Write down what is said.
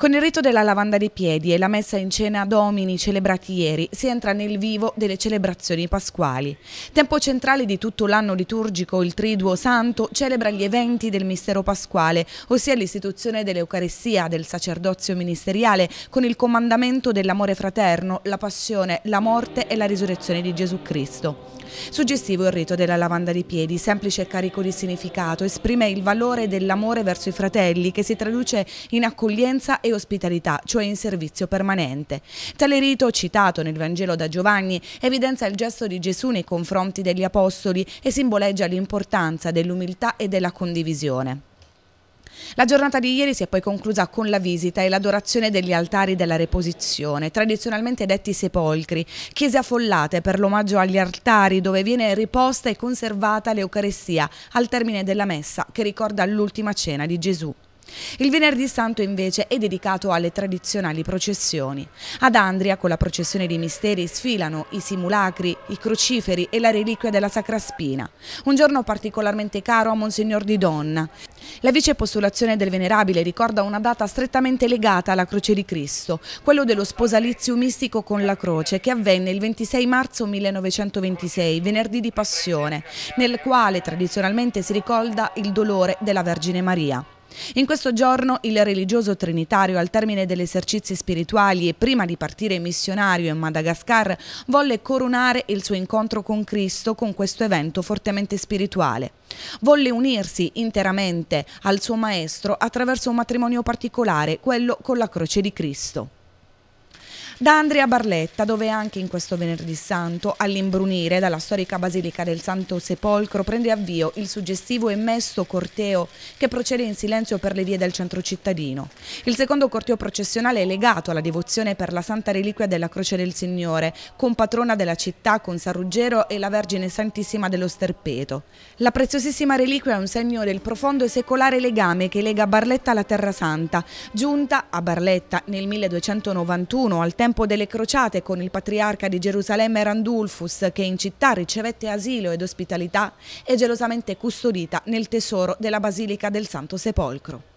Con il rito della lavanda dei piedi e la messa in cena domini celebrati ieri si entra nel vivo delle celebrazioni pasquali. Tempo centrale di tutto l'anno liturgico, il Triduo Santo celebra gli eventi del mistero pasquale, ossia l'istituzione dell'Eucarestia, del sacerdozio ministeriale, con il comandamento dell'amore fraterno, la passione, la morte e la risurrezione di Gesù Cristo. Suggestivo il rito della lavanda dei piedi, semplice e carico di significato, esprime il valore dell'amore verso i fratelli che si traduce in accoglienza e e ospitalità, cioè in servizio permanente. Tale rito, citato nel Vangelo da Giovanni, evidenzia il gesto di Gesù nei confronti degli Apostoli e simboleggia l'importanza dell'umiltà e della condivisione. La giornata di ieri si è poi conclusa con la visita e l'adorazione degli altari della Reposizione, tradizionalmente detti sepolcri, chiese affollate per l'omaggio agli altari dove viene riposta e conservata l'Eucarestia al termine della messa che ricorda l'ultima cena di Gesù. Il venerdì santo invece è dedicato alle tradizionali processioni. Ad Andria con la processione dei misteri sfilano i simulacri, i crociferi e la reliquia della Sacra Spina, un giorno particolarmente caro a Monsignor di Donna. La vicepostulazione del Venerabile ricorda una data strettamente legata alla Croce di Cristo, quello dello sposalizio mistico con la croce che avvenne il 26 marzo 1926, venerdì di Passione, nel quale tradizionalmente si ricorda il dolore della Vergine Maria. In questo giorno il religioso trinitario al termine degli esercizi spirituali e prima di partire missionario in Madagascar volle coronare il suo incontro con Cristo con questo evento fortemente spirituale. Volle unirsi interamente al suo maestro attraverso un matrimonio particolare, quello con la croce di Cristo da Andrea Barletta, dove anche in questo venerdì santo, all'imbrunire dalla storica Basilica del Santo Sepolcro, prende avvio il suggestivo e mesto corteo che procede in silenzio per le vie del centro cittadino. Il secondo corteo processionale è legato alla devozione per la Santa Reliquia della Croce del Signore, compatrona della città con San Ruggero e la Vergine Santissima dello Sterpeto. La preziosissima reliquia è un segno del profondo e secolare legame che lega Barletta alla Terra Santa, giunta a Barletta nel 1291 al tempo tempo delle crociate con il patriarca di Gerusalemme Randulfus che in città ricevette asilo ed ospitalità è gelosamente custodita nel tesoro della Basilica del Santo Sepolcro.